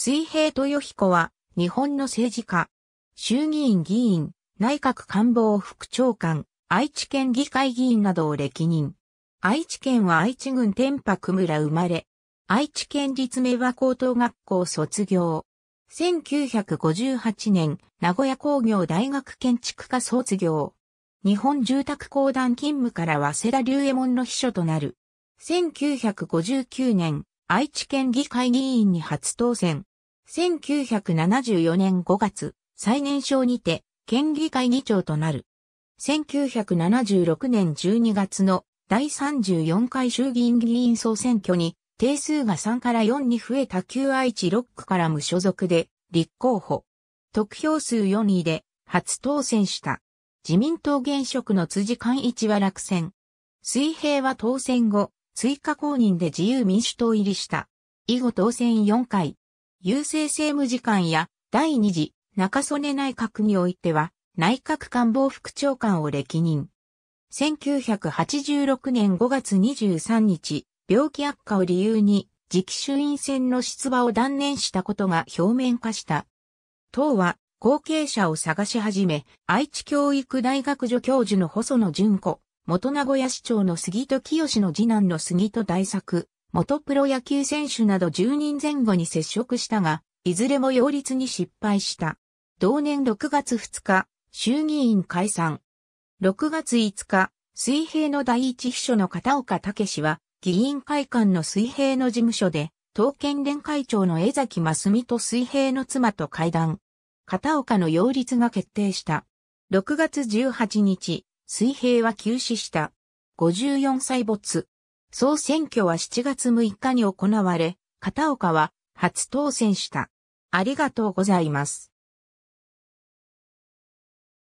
水平豊彦は、日本の政治家、衆議院議員、内閣官房副長官、愛知県議会議員などを歴任。愛知県は愛知郡天白村生まれ、愛知県立明和高等学校卒業。1958年、名古屋工業大学建築科卒業。日本住宅公団勤務から早稲田龍右門の秘書となる。1959年、愛知県議会議員に初当選。1974年5月、最年少にて、県議会議長となる。1976年12月の第34回衆議院議員総選挙に、定数が3から4に増えた旧愛知6区から無所属で、立候補。得票数4位で、初当選した。自民党現職の辻寛一は落選。水平は当選後、追加公認で自由民主党入りした。以後当選4回。郵政政務次官や第二次中曽根内閣においては内閣官房副長官を歴任。1986年5月23日、病気悪化を理由に次期衆院選の出馬を断念したことが表面化した。党は後継者を探し始め、愛知教育大学助教授の細野純子、元名古屋市長の杉戸清の次男の杉戸大作、元プロ野球選手など10人前後に接触したが、いずれも擁立に失敗した。同年6月2日、衆議院解散。6月5日、水平の第一秘書の片岡武氏は、議員会館の水平の事務所で、東県連会長の江崎真美と水平の妻と会談。片岡の擁立が決定した。6月18日、水平は休止した。54歳没。総選挙は7月6日に行われ、片岡は初当選した。ありがとうございます。